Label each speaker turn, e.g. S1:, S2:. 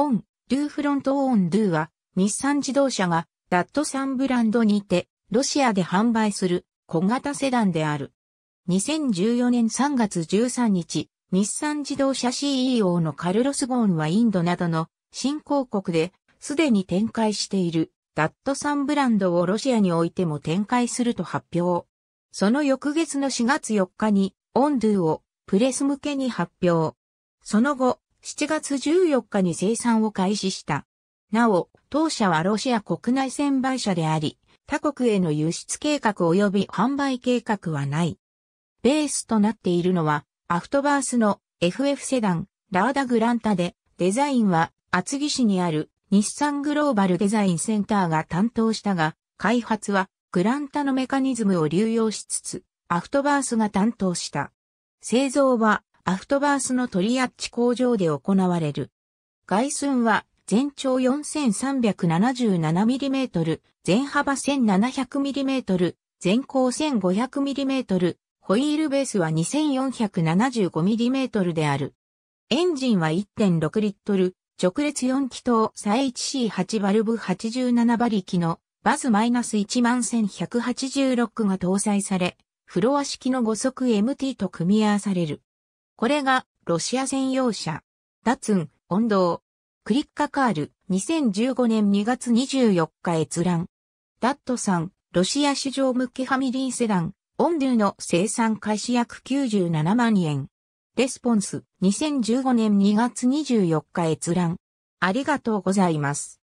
S1: オン、ドゥフロントオンドゥは、日産自動車が、ダットサンブランドにて、ロシアで販売する小型セダンである。2014年3月13日、日産自動車 CEO のカルロス・ゴーンはインドなどの新興国で、すでに展開している、ダットサンブランドをロシアにおいても展開すると発表。その翌月の4月4日に、オンドゥをプレス向けに発表。その後、7月14日に生産を開始した。なお、当社はロシア国内専売車であり、他国への輸出計画及び販売計画はない。ベースとなっているのは、アフトバースの FF セダン、ラーダグランタで、デザインは厚木市にある日産グローバルデザインセンターが担当したが、開発はグランタのメカニズムを流用しつつ、アフトバースが担当した。製造はアフトバースのトリアッチ工場で行われる。外寸は全長 4377mm、全幅 1700mm、全高 1500mm、ホイールベースは 2475mm である。エンジンは1.6リットル、直列4気筒再1 c 8バルブ87馬力のバズ -11186 が搭載され、フロア式の5速 MT と組み合わされる。これがロシア専用車。ダツン、温道。クリッカカール、2015年2月24日閲覧。ダットさん、ロシア市場向けファミリーセダン、オンドゥの生産開始約97万円。レスポンス、2015年2月24日閲覧。ありがとうございます。